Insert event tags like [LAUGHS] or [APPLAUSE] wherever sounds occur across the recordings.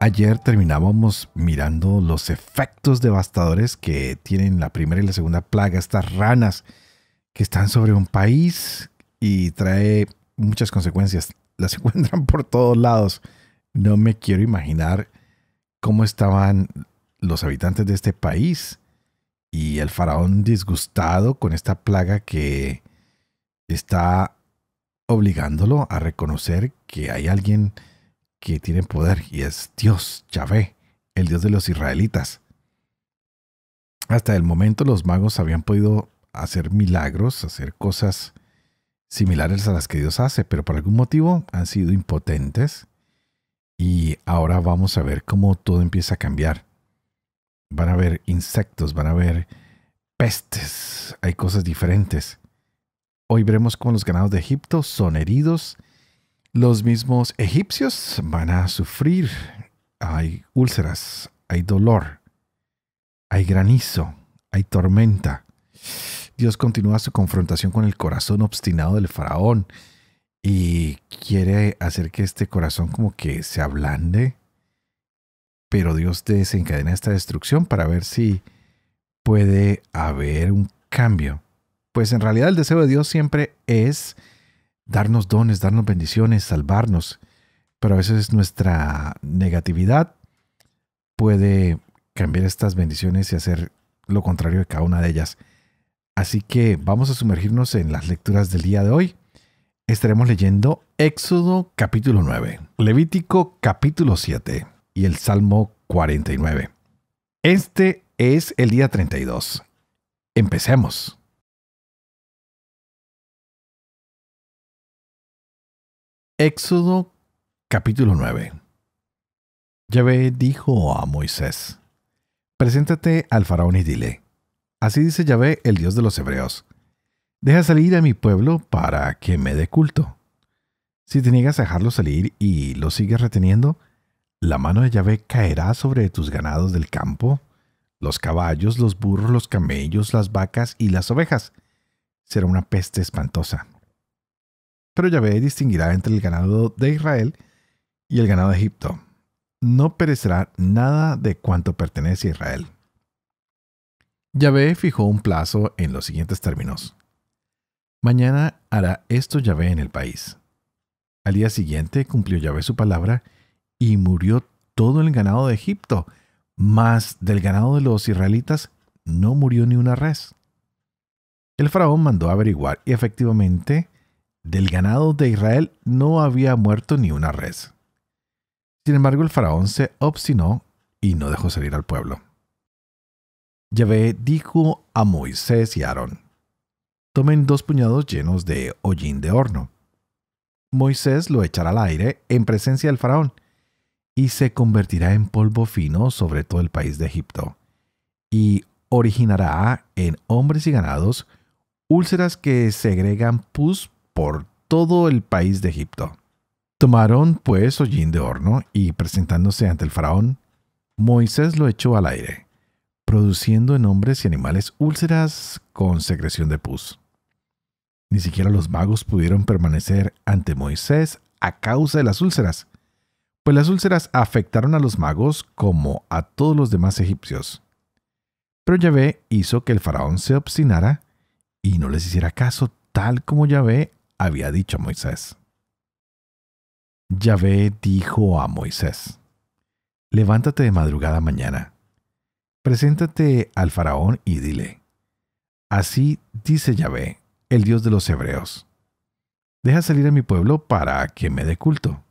Ayer terminábamos mirando los efectos devastadores que tienen la primera y la segunda plaga, estas ranas que están sobre un país y trae muchas consecuencias. [LAUGHS] Las encuentran por todos lados. No me quiero imaginar cómo estaban los habitantes de este país y el faraón disgustado con esta plaga que está obligándolo a reconocer que hay alguien que tiene poder y es Dios, Yahvé, el Dios de los israelitas. Hasta el momento los magos habían podido hacer milagros, hacer cosas similares a las que Dios hace, pero por algún motivo han sido impotentes y ahora vamos a ver cómo todo empieza a cambiar. Van a haber insectos, van a haber pestes, hay cosas diferentes. Hoy veremos cómo los ganados de Egipto son heridos los mismos egipcios van a sufrir. Hay úlceras, hay dolor, hay granizo, hay tormenta. Dios continúa su confrontación con el corazón obstinado del faraón y quiere hacer que este corazón como que se ablande. Pero Dios desencadena esta destrucción para ver si puede haber un cambio. Pues en realidad el deseo de Dios siempre es darnos dones, darnos bendiciones, salvarnos, pero a veces nuestra negatividad puede cambiar estas bendiciones y hacer lo contrario de cada una de ellas. Así que vamos a sumergirnos en las lecturas del día de hoy. Estaremos leyendo Éxodo capítulo 9, Levítico capítulo 7 y el Salmo 49. Este es el día 32. Empecemos. Éxodo capítulo 9 Yahvé dijo a Moisés, Preséntate al faraón y dile, Así dice Yahvé, el Dios de los Hebreos, Deja salir a mi pueblo para que me dé culto. Si te niegas a dejarlo salir y lo sigues reteniendo, la mano de Yahvé caerá sobre tus ganados del campo, los caballos, los burros, los camellos, las vacas y las ovejas. Será una peste espantosa. Pero Yahvé distinguirá entre el ganado de Israel y el ganado de Egipto. No perecerá nada de cuanto pertenece a Israel. Yahvé fijó un plazo en los siguientes términos. Mañana hará esto Yahvé en el país. Al día siguiente cumplió Yahvé su palabra y murió todo el ganado de Egipto, mas del ganado de los israelitas no murió ni una res. El faraón mandó averiguar y efectivamente del ganado de Israel no había muerto ni una res. Sin embargo, el faraón se obstinó y no dejó salir al pueblo. Yahvé dijo a Moisés y Aarón, tomen dos puñados llenos de hollín de horno. Moisés lo echará al aire en presencia del faraón y se convertirá en polvo fino sobre todo el país de Egipto y originará en hombres y ganados úlceras que segregan pus por todo el país de Egipto. Tomaron pues hollín de horno y presentándose ante el faraón, Moisés lo echó al aire, produciendo en hombres y animales úlceras con secreción de pus. Ni siquiera los magos pudieron permanecer ante Moisés a causa de las úlceras, pues las úlceras afectaron a los magos como a todos los demás egipcios. Pero Yahvé hizo que el faraón se obstinara y no les hiciera caso, tal como Yahvé había dicho a Moisés. Yahvé dijo a Moisés, Levántate de madrugada mañana, preséntate al faraón y dile, Así dice Yahvé, el Dios de los Hebreos, deja salir a mi pueblo para que me dé culto,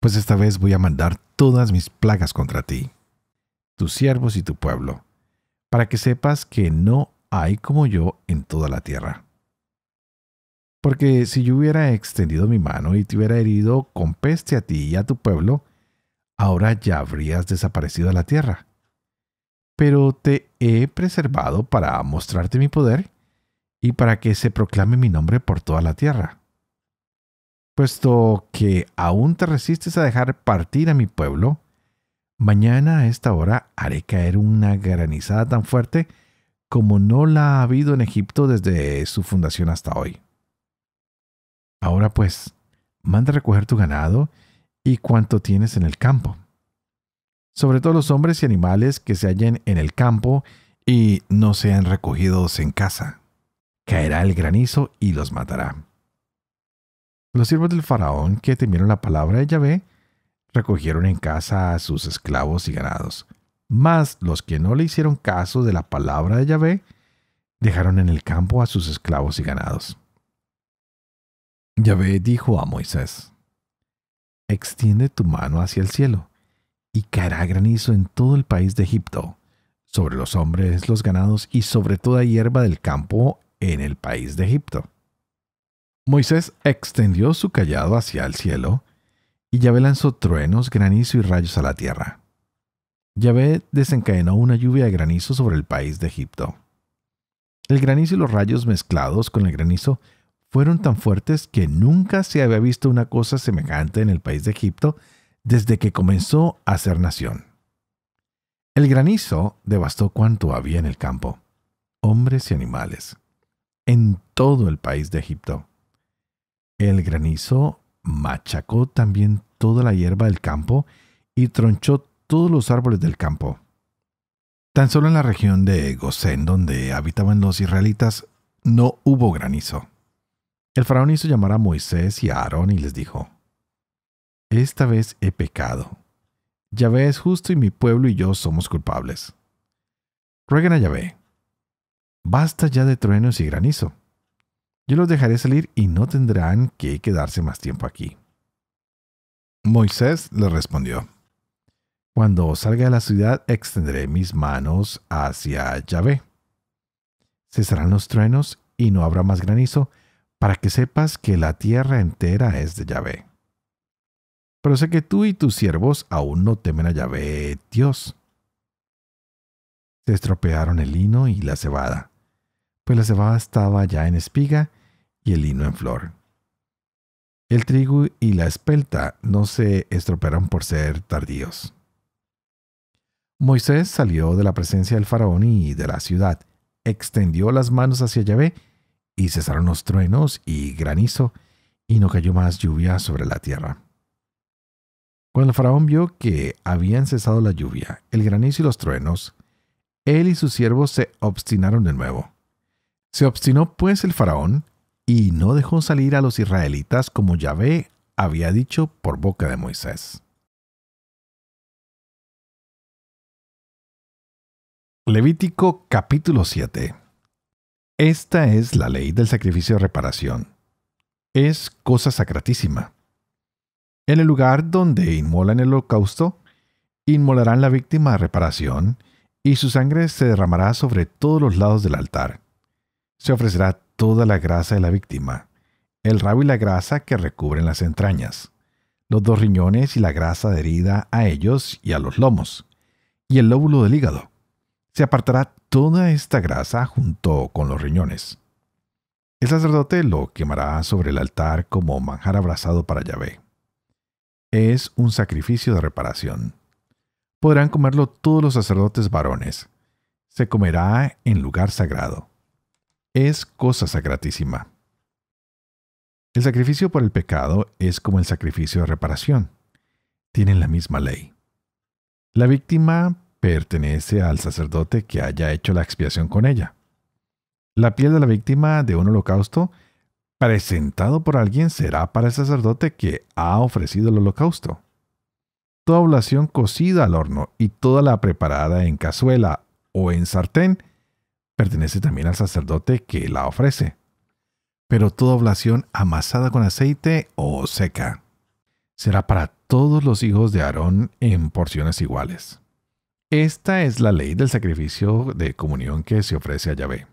pues esta vez voy a mandar todas mis plagas contra ti, tus siervos y tu pueblo, para que sepas que no hay como yo en toda la tierra. Porque si yo hubiera extendido mi mano y te hubiera herido con peste a ti y a tu pueblo, ahora ya habrías desaparecido de la tierra. Pero te he preservado para mostrarte mi poder y para que se proclame mi nombre por toda la tierra. Puesto que aún te resistes a dejar partir a mi pueblo, mañana a esta hora haré caer una granizada tan fuerte como no la ha habido en Egipto desde su fundación hasta hoy. Ahora pues, manda recoger tu ganado y cuanto tienes en el campo. Sobre todo los hombres y animales que se hallen en el campo y no sean recogidos en casa. Caerá el granizo y los matará. Los siervos del faraón que temieron la palabra de Yahvé recogieron en casa a sus esclavos y ganados. Mas los que no le hicieron caso de la palabra de Yahvé dejaron en el campo a sus esclavos y ganados. Yahvé dijo a Moisés, Extiende tu mano hacia el cielo, y caerá granizo en todo el país de Egipto, sobre los hombres, los ganados y sobre toda hierba del campo en el país de Egipto. Moisés extendió su callado hacia el cielo, y Yahvé lanzó truenos, granizo y rayos a la tierra. Yahvé desencadenó una lluvia de granizo sobre el país de Egipto. El granizo y los rayos mezclados con el granizo fueron tan fuertes que nunca se había visto una cosa semejante en el país de Egipto desde que comenzó a ser nación. El granizo devastó cuanto había en el campo, hombres y animales, en todo el país de Egipto. El granizo machacó también toda la hierba del campo y tronchó todos los árboles del campo. Tan solo en la región de Gosén, donde habitaban los israelitas, no hubo granizo. El faraón hizo llamar a Moisés y a Aarón y les dijo, Esta vez he pecado. Yahvé es justo y mi pueblo y yo somos culpables. Rueguen a Yahvé. Basta ya de truenos y granizo. Yo los dejaré salir y no tendrán que quedarse más tiempo aquí. Moisés le respondió, Cuando salga de la ciudad extenderé mis manos hacia Yahvé. Cesarán los truenos y no habrá más granizo, para que sepas que la tierra entera es de Yahvé. Pero sé que tú y tus siervos aún no temen a Yahvé, Dios. Se estropearon el lino y la cebada, pues la cebada estaba ya en espiga y el lino en flor. El trigo y la espelta no se estropearon por ser tardíos. Moisés salió de la presencia del faraón y de la ciudad, extendió las manos hacia Yahvé y cesaron los truenos y granizo, y no cayó más lluvia sobre la tierra. Cuando el faraón vio que habían cesado la lluvia, el granizo y los truenos, él y sus siervos se obstinaron de nuevo. Se obstinó pues el faraón y no dejó salir a los israelitas como Yahvé había dicho por boca de Moisés. Levítico capítulo 7 esta es la ley del sacrificio de reparación. Es cosa sacratísima. En el lugar donde inmolan el holocausto, inmolarán la víctima de reparación y su sangre se derramará sobre todos los lados del altar. Se ofrecerá toda la grasa de la víctima, el rabo y la grasa que recubren las entrañas, los dos riñones y la grasa adherida a ellos y a los lomos, y el lóbulo del hígado. Se apartará toda esta grasa junto con los riñones. El sacerdote lo quemará sobre el altar como manjar abrazado para Yahvé. Es un sacrificio de reparación. Podrán comerlo todos los sacerdotes varones. Se comerá en lugar sagrado. Es cosa sagratísima. El sacrificio por el pecado es como el sacrificio de reparación. Tienen la misma ley. La víctima pertenece al sacerdote que haya hecho la expiación con ella. La piel de la víctima de un holocausto presentado por alguien será para el sacerdote que ha ofrecido el holocausto. Toda oblación cocida al horno y toda la preparada en cazuela o en sartén pertenece también al sacerdote que la ofrece. Pero toda oblación amasada con aceite o seca será para todos los hijos de Aarón en porciones iguales. Esta es la ley del sacrificio de comunión que se ofrece a Yahvé.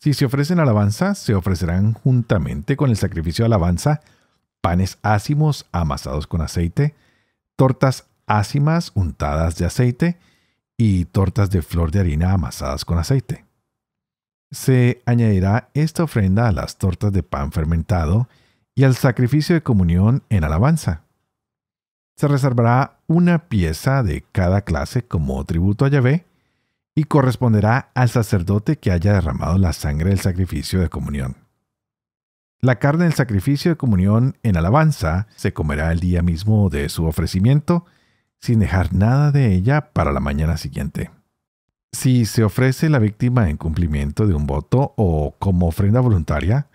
Si se ofrecen alabanza, se ofrecerán juntamente con el sacrificio de alabanza panes ácimos amasados con aceite, tortas ácimas untadas de aceite y tortas de flor de harina amasadas con aceite. Se añadirá esta ofrenda a las tortas de pan fermentado y al sacrificio de comunión en alabanza. Se reservará una pieza de cada clase como tributo a Yahvé y corresponderá al sacerdote que haya derramado la sangre del sacrificio de comunión. La carne del sacrificio de comunión en alabanza se comerá el día mismo de su ofrecimiento, sin dejar nada de ella para la mañana siguiente. Si se ofrece la víctima en cumplimiento de un voto o como ofrenda voluntaria,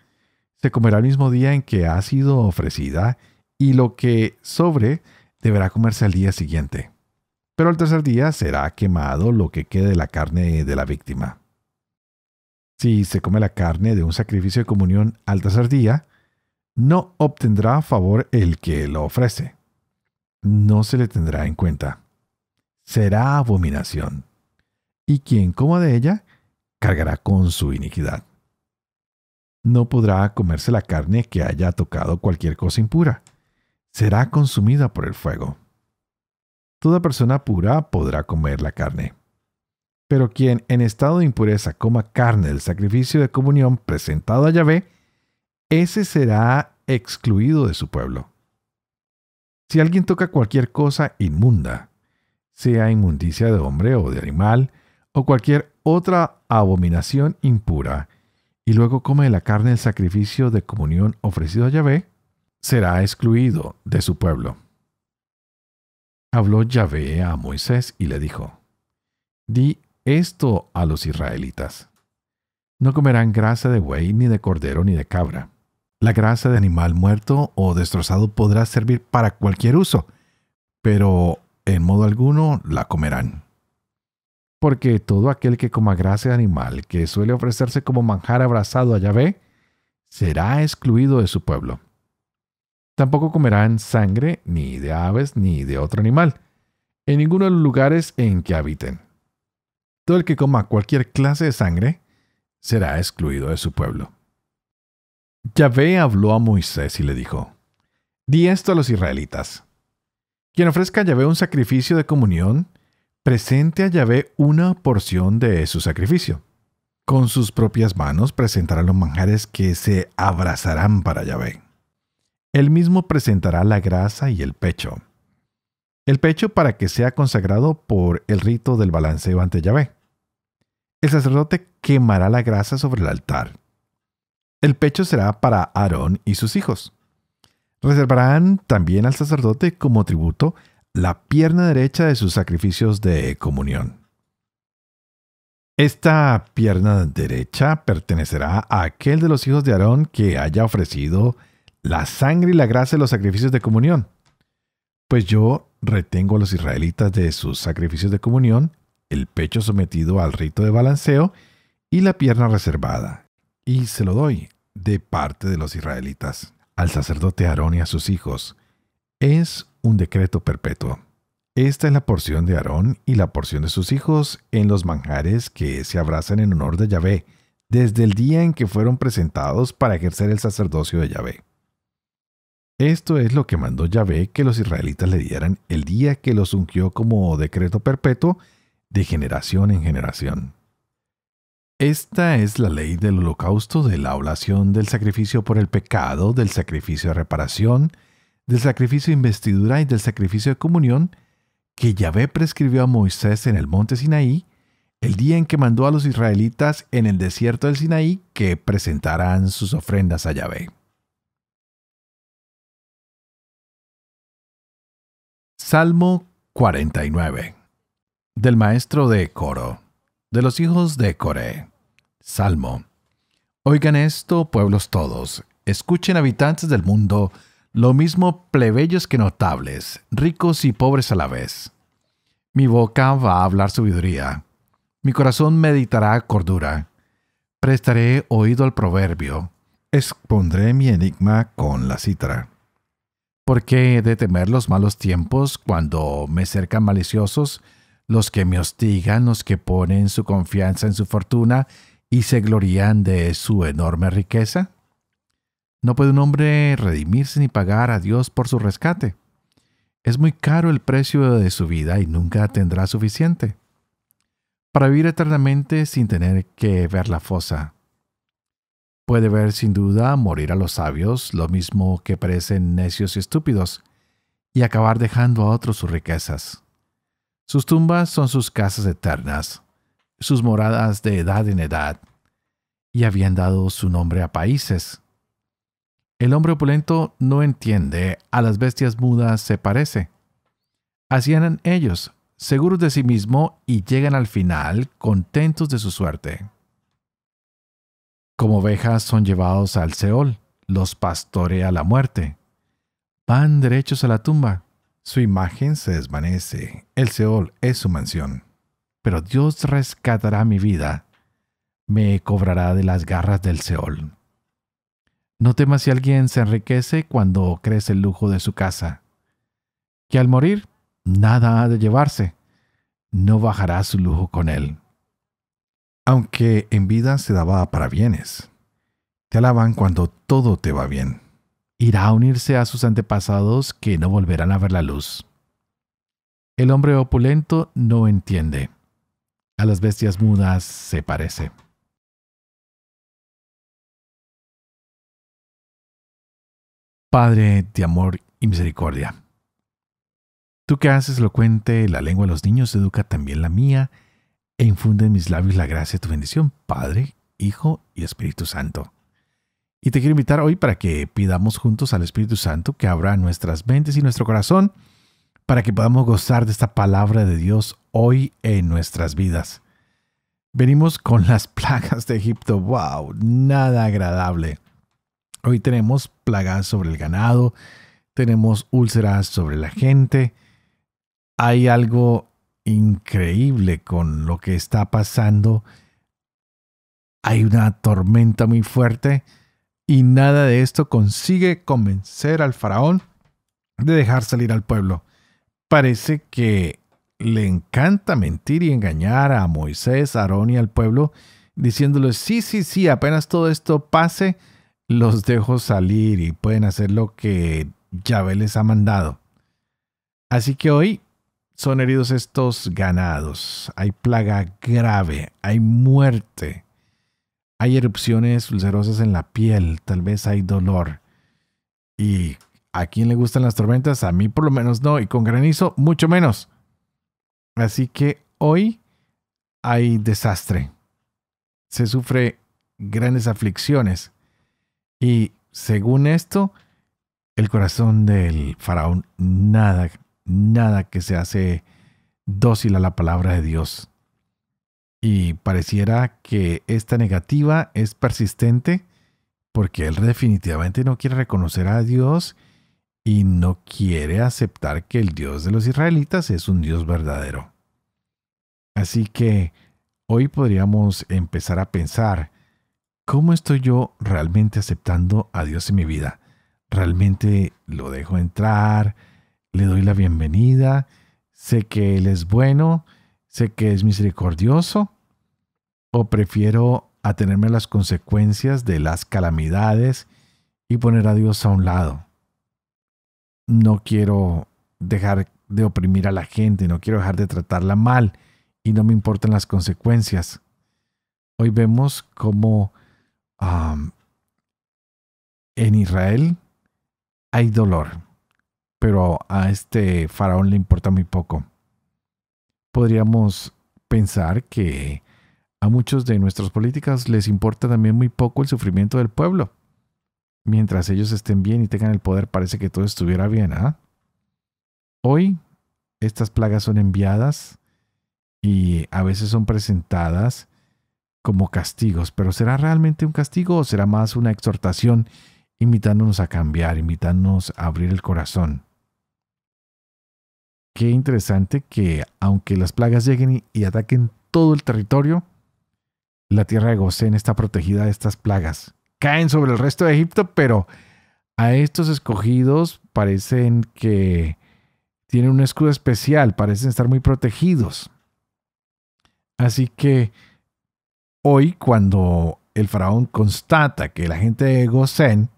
se comerá el mismo día en que ha sido ofrecida y lo que sobre deberá comerse al día siguiente, pero al tercer día será quemado lo que quede de la carne de la víctima. Si se come la carne de un sacrificio de comunión al tercer día, no obtendrá favor el que lo ofrece. No se le tendrá en cuenta. Será abominación. Y quien coma de ella, cargará con su iniquidad. No podrá comerse la carne que haya tocado cualquier cosa impura será consumida por el fuego. Toda persona pura podrá comer la carne. Pero quien en estado de impureza coma carne del sacrificio de comunión presentado a Yahvé, ese será excluido de su pueblo. Si alguien toca cualquier cosa inmunda, sea inmundicia de hombre o de animal, o cualquier otra abominación impura, y luego come la carne del sacrificio de comunión ofrecido a Yahvé, será excluido de su pueblo. Habló Yahvé a Moisés y le dijo, Di esto a los israelitas. No comerán grasa de buey, ni de cordero, ni de cabra. La grasa de animal muerto o destrozado podrá servir para cualquier uso, pero en modo alguno la comerán. Porque todo aquel que coma grasa de animal que suele ofrecerse como manjar abrazado a Yahvé, será excluido de su pueblo. Tampoco comerán sangre ni de aves ni de otro animal, en ninguno de los lugares en que habiten. Todo el que coma cualquier clase de sangre será excluido de su pueblo. Yahvé habló a Moisés y le dijo, Di esto a los israelitas. Quien ofrezca a Yahvé un sacrificio de comunión, presente a Yahvé una porción de su sacrificio. Con sus propias manos presentará los manjares que se abrazarán para Yahvé. Él mismo presentará la grasa y el pecho. El pecho para que sea consagrado por el rito del balanceo ante Yahvé. El sacerdote quemará la grasa sobre el altar. El pecho será para Aarón y sus hijos. Reservarán también al sacerdote como tributo la pierna derecha de sus sacrificios de comunión. Esta pierna derecha pertenecerá a aquel de los hijos de Aarón que haya ofrecido la sangre y la grasa de los sacrificios de comunión. Pues yo retengo a los israelitas de sus sacrificios de comunión, el pecho sometido al rito de balanceo y la pierna reservada, y se lo doy de parte de los israelitas al sacerdote Aarón y a sus hijos. Es un decreto perpetuo. Esta es la porción de Aarón y la porción de sus hijos en los manjares que se abrazan en honor de Yahvé, desde el día en que fueron presentados para ejercer el sacerdocio de Yahvé. Esto es lo que mandó Yahvé que los israelitas le dieran el día que los ungió como decreto perpetuo de generación en generación. Esta es la ley del holocausto, de la oblación, del sacrificio por el pecado, del sacrificio de reparación, del sacrificio de investidura y del sacrificio de comunión que Yahvé prescribió a Moisés en el monte Sinaí, el día en que mandó a los israelitas en el desierto del Sinaí que presentaran sus ofrendas a Yahvé. Salmo 49 Del maestro de coro, de los hijos de Coré. Salmo. Oigan esto, pueblos todos, escuchen habitantes del mundo, lo mismo plebeyos que notables, ricos y pobres a la vez. Mi boca va a hablar sabiduría, mi corazón meditará cordura. Prestaré oído al proverbio, expondré mi enigma con la citra. ¿Por he de temer los malos tiempos cuando me cercan maliciosos, los que me hostigan, los que ponen su confianza en su fortuna y se glorían de su enorme riqueza? No puede un hombre redimirse ni pagar a Dios por su rescate. Es muy caro el precio de su vida y nunca tendrá suficiente. Para vivir eternamente sin tener que ver la fosa, puede ver sin duda morir a los sabios, lo mismo que parecen necios y estúpidos, y acabar dejando a otros sus riquezas. Sus tumbas son sus casas eternas, sus moradas de edad en edad, y habían dado su nombre a países. El hombre opulento no entiende, a las bestias mudas se parece. Hacían ellos, seguros de sí mismo, y llegan al final contentos de su suerte. Como ovejas son llevados al Seol, los pastorea la muerte. Van derechos a la tumba. Su imagen se desvanece. El Seol es su mansión. Pero Dios rescatará mi vida. Me cobrará de las garras del Seol. No temas si alguien se enriquece cuando crece el lujo de su casa. Que al morir, nada ha de llevarse. No bajará su lujo con él aunque en vida se daba para bienes. Te alaban cuando todo te va bien. Irá a unirse a sus antepasados que no volverán a ver la luz. El hombre opulento no entiende. A las bestias mudas se parece. Padre de amor y misericordia. Tú que haces elocuente la lengua de los niños, educa también la mía, e infunde en mis labios la gracia de tu bendición, Padre, Hijo y Espíritu Santo. Y te quiero invitar hoy para que pidamos juntos al Espíritu Santo que abra nuestras mentes y nuestro corazón para que podamos gozar de esta palabra de Dios hoy en nuestras vidas. Venimos con las [LAUGHS] plagas de Egipto. ¡Wow! Nada agradable. Hoy tenemos plagas sobre el ganado, tenemos úlceras sobre la gente. Hay algo increíble con lo que está pasando. Hay una tormenta muy fuerte y nada de esto consigue convencer al faraón de dejar salir al pueblo. Parece que le encanta mentir y engañar a Moisés, a Aarón y al pueblo, diciéndoles, sí, sí, sí, apenas todo esto pase, los dejo salir y pueden hacer lo que Yahvé les ha mandado. Así que hoy son heridos estos ganados, hay plaga grave, hay muerte, hay erupciones ulcerosas en la piel, tal vez hay dolor. ¿Y a quién le gustan las tormentas? A mí por lo menos no, y con granizo mucho menos. Así que hoy hay desastre, se sufre grandes aflicciones y según esto, el corazón del faraón nada nada que se hace dócil a la palabra de Dios. Y pareciera que esta negativa es persistente porque él definitivamente no quiere reconocer a Dios y no quiere aceptar que el Dios de los israelitas es un Dios verdadero. Así que hoy podríamos empezar a pensar, ¿cómo estoy yo realmente aceptando a Dios en mi vida? ¿Realmente lo dejo entrar? le doy la bienvenida, sé que Él es bueno, sé que es misericordioso, o prefiero atenerme a las consecuencias de las calamidades y poner a Dios a un lado. No quiero dejar de oprimir a la gente, no quiero dejar de tratarla mal y no me importan las consecuencias. Hoy vemos cómo en Israel hay dolor pero a este faraón le importa muy poco. Podríamos pensar que a muchos de nuestros políticos les importa también muy poco el sufrimiento del pueblo. Mientras ellos estén bien y tengan el poder, parece que todo estuviera bien, ¿ah? Hoy estas plagas son enviadas y a veces son presentadas como castigos, pero ¿será realmente un castigo o será más una exhortación invitándonos a cambiar, invitándonos a abrir el corazón? Qué interesante que aunque las plagas lleguen y, ataquen todo el territorio, la tierra de Gosén está protegida de estas plagas. Caen sobre el resto de Egipto, pero a estos escogidos parecen que tienen un escudo especial, parecen estar muy protegidos. Así que hoy cuando el faraón constata que la gente de Gosén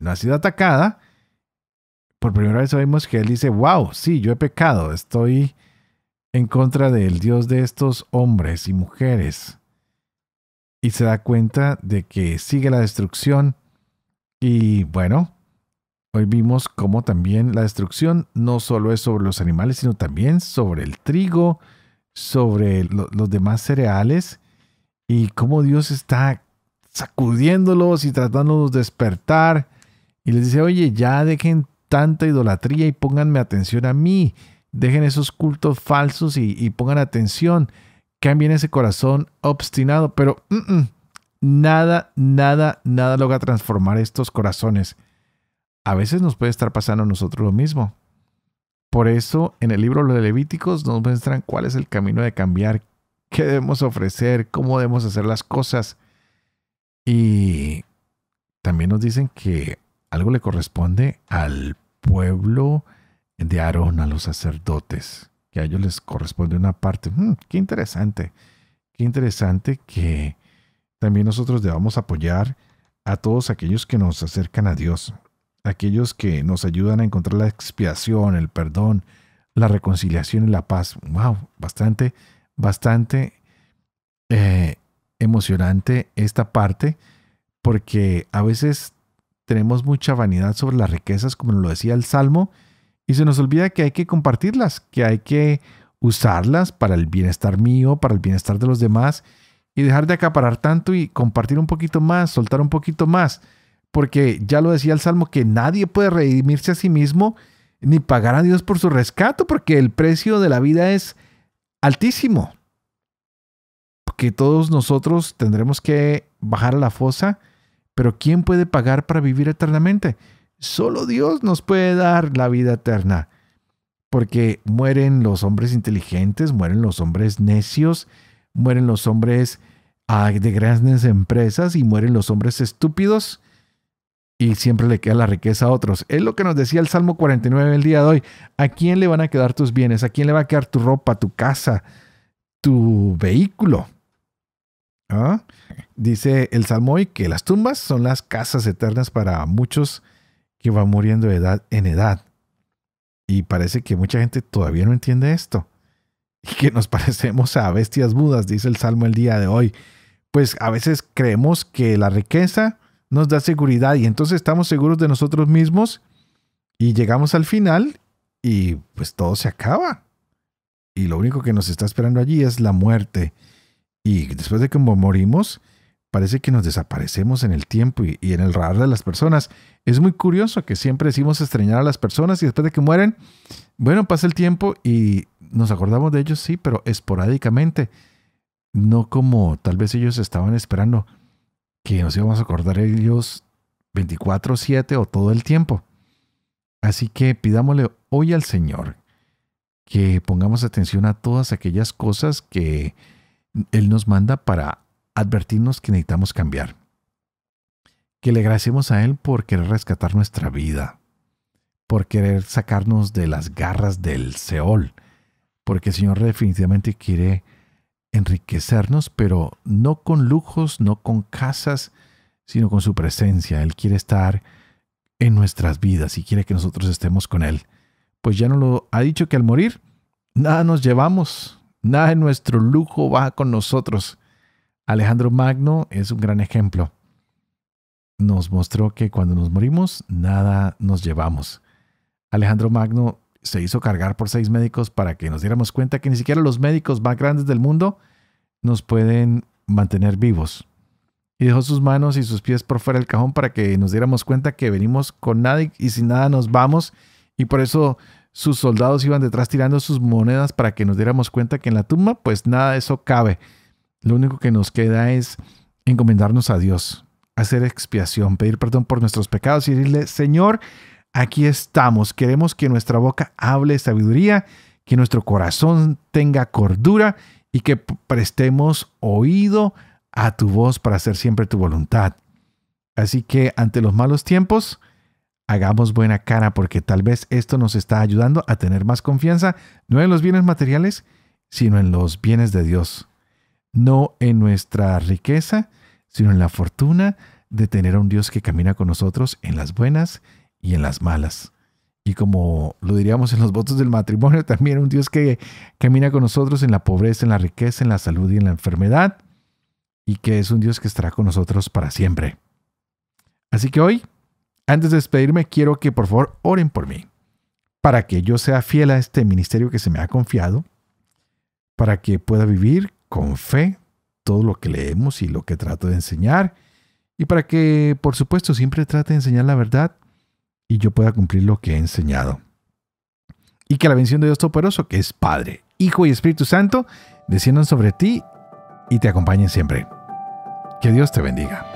no ha sido atacada, por primera vez oímos que él dice, wow, sí, yo he pecado, estoy en contra del Dios de estos hombres y mujeres. Y se da cuenta de que sigue la destrucción. Y bueno, hoy vimos cómo también la destrucción no solo es sobre los animales, sino también sobre el trigo, sobre los demás cereales, y cómo Dios está sacudiéndolos y tratándolos de despertar. Y les dice, oye, ya dejen tanta idolatría y pónganme atención a mí. Dejen esos cultos falsos y, pongan atención. Cambien ese corazón obstinado, pero nada, nada, nada logra transformar estos corazones. A veces nos puede estar pasando a nosotros lo mismo. Por eso en el libro de Levíticos nos muestran cuál es el camino de cambiar, qué debemos ofrecer, cómo debemos hacer las cosas. Y también nos dicen que algo le corresponde al pueblo de Aarón, a los sacerdotes, que a ellos les corresponde una parte. Hmm, qué interesante, qué interesante que también nosotros debamos apoyar a todos aquellos que nos acercan a Dios, aquellos que nos ayudan a encontrar la expiación, el perdón, la reconciliación y la paz. ¡Wow! Bastante, bastante eh, emocionante esta parte, porque a veces tenemos mucha vanidad sobre las riquezas, como lo decía el Salmo, y se nos olvida que hay que compartirlas, que hay que usarlas para el bienestar mío, para el bienestar de los demás, y dejar de acaparar tanto y compartir un poquito más, soltar un poquito más, porque ya lo decía el Salmo, que nadie puede redimirse a sí mismo ni pagar a Dios por su rescate, porque el precio de la vida es altísimo. Que todos nosotros tendremos que bajar a la fosa pero ¿quién puede pagar para vivir eternamente? Solo Dios nos puede dar la vida eterna. Porque mueren los hombres inteligentes, mueren los hombres necios, mueren los hombres ah, de grandes empresas y mueren los hombres estúpidos y siempre le queda la riqueza a otros. Es lo que nos decía el Salmo 49 el día de hoy. ¿A quién le van a quedar tus bienes? ¿A quién le va a quedar tu ropa, tu casa, tu vehículo? ¿Ah? Dice el Salmo hoy que las tumbas son las casas eternas para muchos que van muriendo de edad en edad. Y parece que mucha gente todavía no entiende esto. [LAUGHS] Y que nos parecemos a bestias budas, dice el Salmo el día de hoy. Pues a veces creemos que la riqueza nos da seguridad y entonces estamos seguros de nosotros mismos y llegamos al final y pues todo se acaba. Y lo único que nos está esperando allí es la muerte. Y después de que morimos, parece que nos desaparecemos en el tiempo y, en el radar de las personas. Es muy curioso que siempre decimos extrañar a las personas y después de que mueren, bueno, pasa el tiempo y nos acordamos de ellos, sí, pero esporádicamente, no como tal vez ellos estaban esperando que nos íbamos a acordar ellos 24/7 o todo el tiempo. Así que pidámosle hoy al Señor que pongamos atención a todas aquellas cosas que él nos manda para advertirnos que necesitamos cambiar. Que le agradecemos a Él por querer rescatar nuestra vida, por querer sacarnos de las garras del Seol, porque el Señor definitivamente quiere enriquecernos, pero no con lujos, no con casas, sino con su presencia. Él quiere estar en nuestras vidas y quiere que nosotros estemos con Él. Pues ya no lo ha dicho que al morir, nada nos llevamos, Nada de nuestro lujo va con nosotros. Alejandro Magno es un gran ejemplo. Nos mostró que cuando nos morimos, nada nos llevamos. Alejandro Magno se hizo cargar por seis médicos para que nos diéramos cuenta que ni siquiera los médicos más grandes del mundo nos pueden mantener vivos. Y dejó sus manos y sus pies por fuera del cajón para que nos diéramos cuenta que venimos con nada y sin nada nos vamos. Y por eso sus soldados iban detrás tirando sus monedas para que nos diéramos cuenta que en la tumba pues nada de eso cabe. Lo único que nos queda es encomendarnos a Dios, hacer expiación, pedir perdón por nuestros pecados y decirle, Señor, aquí estamos, queremos que nuestra boca hable sabiduría, que nuestro corazón tenga cordura y que prestemos oído a tu voz para hacer siempre tu voluntad. Así que ante los malos tiempos, hagamos buena cara porque tal vez esto nos está ayudando a tener más confianza, no en los bienes materiales, sino en los bienes de Dios. No en nuestra riqueza, sino en la fortuna de tener a un Dios que camina con nosotros en las buenas y en las malas. Y como lo diríamos en los votos del matrimonio, [LAUGHS] también un Dios que camina con nosotros en la pobreza, en la riqueza, en la salud y en la enfermedad, y que es un Dios que estará con nosotros para siempre. Así que hoy antes de despedirme, quiero que por favor oren por mí, para que yo sea fiel a este ministerio que se me ha confiado, para que pueda vivir con fe todo lo que leemos y lo que trato de enseñar, y para que, por supuesto, siempre trate de enseñar la verdad y yo pueda cumplir lo que he enseñado. Y que la bendición de Dios Todopoderoso, que es Padre, Hijo y Espíritu Santo, desciendan sobre ti y te acompañen siempre. Que Dios te bendiga.